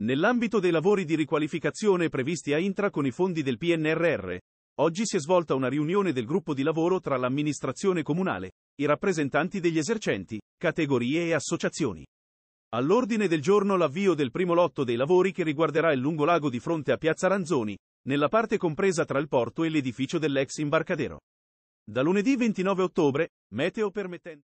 Nell'ambito dei lavori di riqualificazione previsti a Intra con i fondi del PNRR, oggi si è svolta una riunione del gruppo di lavoro tra l'amministrazione comunale, i rappresentanti degli esercenti, categorie e associazioni. All'ordine del giorno l'avvio del primo lotto dei lavori che riguarderà il lungolago di fronte a Piazza Ranzoni, nella parte compresa tra il porto e l'edificio dell'ex imbarcadero. Da lunedì 29 ottobre, meteo permettente.